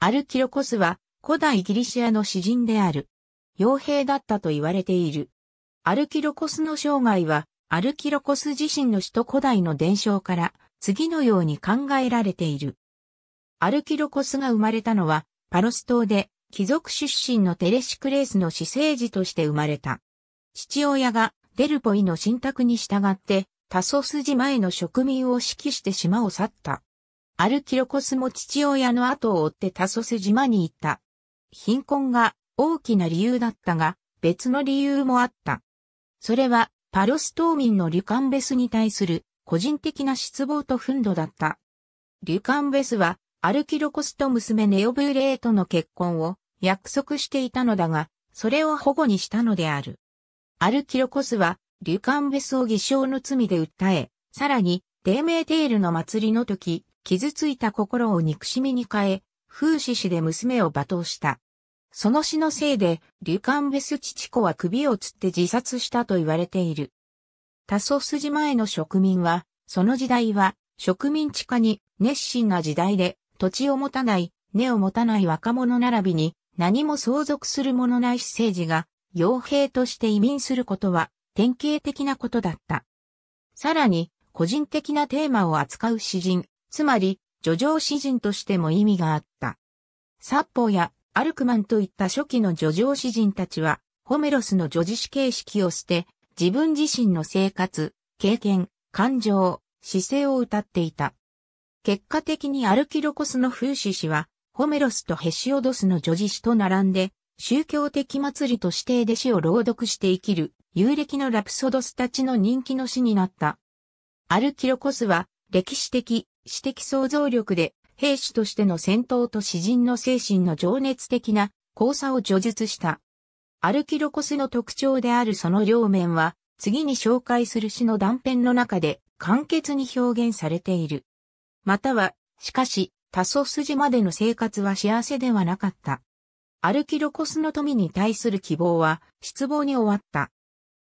アルキロコスは古代ギリシアの詩人である。傭兵だったと言われている。アルキロコスの生涯は、アルキロコス自身の首都古代の伝承から次のように考えられている。アルキロコスが生まれたのは、パロス島で貴族出身のテレシクレースの私生児として生まれた。父親がデルポイの信託に従って、タソス島への植民を指揮して島を去った。アルキロコスも父親の後を追ってタソス島に行った。貧困が大きな理由だったが、別の理由もあった。それは、パロス島民のリュカンベスに対する個人的な失望と憤怒だった。リュカンベスは、アルキロコスと娘ネオブーレーとの結婚を約束していたのだが、それを保護にしたのである。アルキロコスは、リュカンベスを偽証の罪で訴え、さらに、デーメーテールの祭りの時、傷ついた心を憎しみに変え、風刺しで娘を罵倒した。その死のせいで、リュカンベス父子は首をつって自殺したと言われている。多祖筋前の植民は、その時代は、植民地化に熱心な時代で、土地を持たない、根を持たない若者並びに、何も相続するものないし政治が、傭兵として移民することは、典型的なことだった。さらに、個人的なテーマを扱う詩人、つまり、叙情詩人としても意味があった。サッポやアルクマンといった初期の叙情詩人たちは、ホメロスの叙事詩形式を捨て、自分自身の生活、経験、感情、姿勢を歌っていた。結果的にアルキロコスの風刺詩は、ホメロスとヘシオドスの叙事詩と並んで、宗教的祭りと指定で詩を朗読して生きる、有歴のラプソドスたちの人気の詩になった。アルキロコスは、歴史的、私的想像力で、兵士としての戦闘と詩人の精神の情熱的な交差を叙述した。アルキロコスの特徴であるその両面は、次に紹介する詩の断片の中で簡潔に表現されている。または、しかし、多層筋までの生活は幸せではなかった。アルキロコスの富に対する希望は失望に終わった。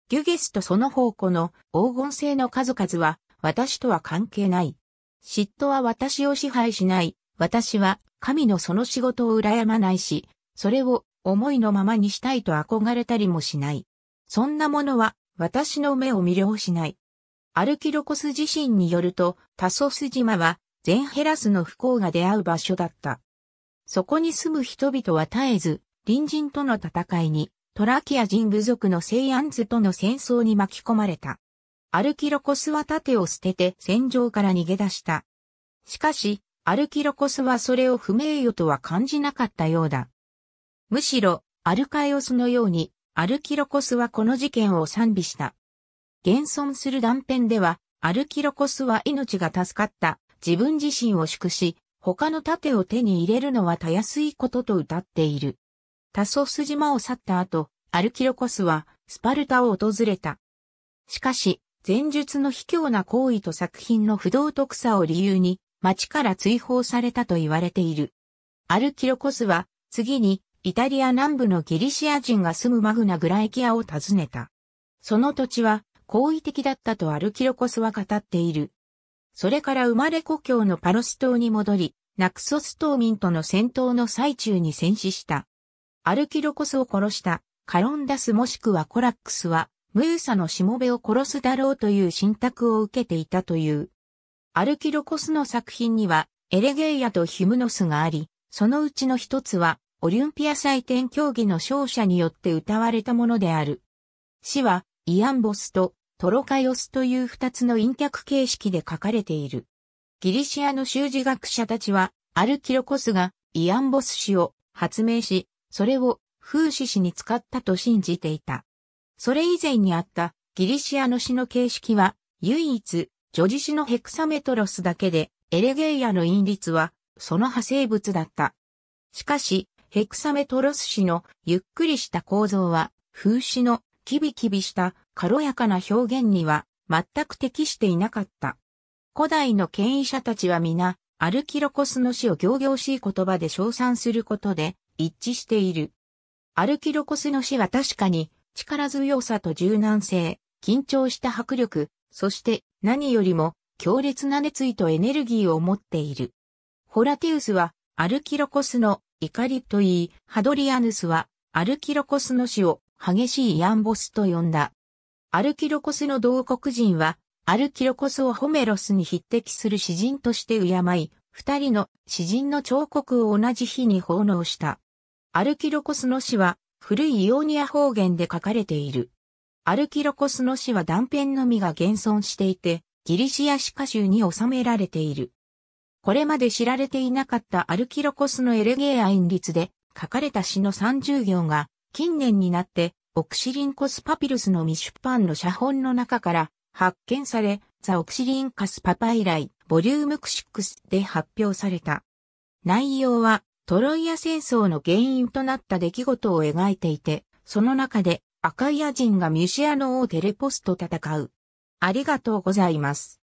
ギュゲスとその宝庫の黄金製の数々は私とは関係ない。嫉妬は私を支配しない。私は神のその仕事を羨まないし、それを思いのままにしたいと憧れたりもしない。そんなものは私の目を魅了しない。アルキロコス自身によると、タソス島はゼンヘラスの不幸が出会う場所だった。そこに住む人々は絶えず、隣人との戦いに、トラキア人部族の西安図との戦争に巻き込まれた。アルキロコスは盾を捨てて戦場から逃げ出した。しかし、アルキロコスはそれを不名誉とは感じなかったようだ。むしろ、アルカイオスのように、アルキロコスはこの事件を賛美した。現存する断片では、アルキロコスは命が助かった自分自身を祝し、他の盾を手に入れるのはたやすいことと歌っている。タソス島を去った後、アルキロコスはスパルタを訪れた。しかし、前述の卑怯な行為と作品の不道徳さを理由に、町から追放されたと言われている。アルキロコスは、次に、イタリア南部のギリシア人が住むマグナ・グラエキアを訪ねた。その土地は、好意的だったとアルキロコスは語っている。それから生まれ故郷のパロス島に戻り、ナクソス島民との戦闘の最中に戦死した。アルキロコスを殺した、カロンダスもしくはコラックスは、ムーサのしもべを殺すだろうという信託を受けていたという。アルキロコスの作品には、エレゲイアとヒムノスがあり、そのうちの一つは、オリンピア祭典競技の勝者によって歌われたものである。詩は、イアンボスとトロカヨスという二つの陰脚形式で書かれている。ギリシアの修辞学者たちは、アルキロコスがイアンボス詩を発明し、それを風刺詩に使ったと信じていた。それ以前にあったギリシアの詩の形式は唯一女子詩のヘクサメトロスだけでエレゲイアの韻律はその派生物だった。しかしヘクサメトロス詩のゆっくりした構造は風刺のキビキビした軽やかな表現には全く適していなかった。古代の権威者たちは皆、アルキロコスの詩を行々しい言葉で称賛することで一致している。アルキロコスの詩は確かに力強さと柔軟性、緊張した迫力、そして何よりも強烈な熱意とエネルギーを持っている。ホラティウスはアルキロコスの怒りと言い、ハドリアヌスはアルキロコスの死を激しいヤンボスと呼んだ。アルキロコスの同国人はアルキロコスをホメロスに匹敵する詩人として敬い、二人の詩人の彫刻を同じ日に奉納した。アルキロコスの死は古いイオニア方言で書かれている。アルキロコスの詩は断片のみが現存していて、ギリシア詩歌集に収められている。これまで知られていなかったアルキロコスのエレゲーア韻律で書かれた詩の30行が近年になってオクシリンコスパピルスの未出版の写本の中から発見され、ザ・オクシリンカス・パパ以来、ボリューム6で発表された。内容はトロイア戦争の原因となった出来事を描いていて、その中で、アカイア人がミュシアノをテレポスと戦う。ありがとうございます。